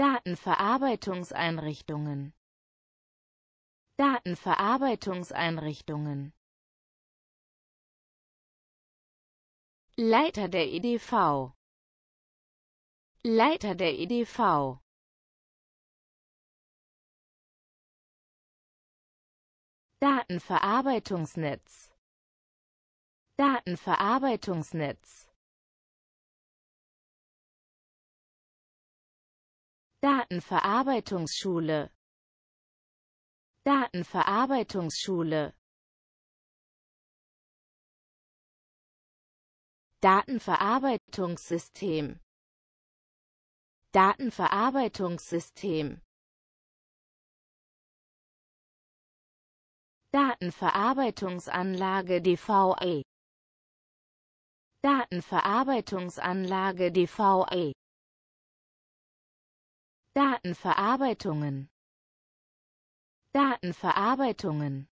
Datenverarbeitungseinrichtungen Datenverarbeitungseinrichtungen Leiter der EDV Leiter der EDV Datenverarbeitungsnetz Datenverarbeitungsnetz Datenverarbeitungsschule Datenverarbeitungsschule Datenverarbeitungssystem Datenverarbeitungssystem Datenverarbeitungsanlage DVE Datenverarbeitungsanlage DVE Datenverarbeitungen Datenverarbeitungen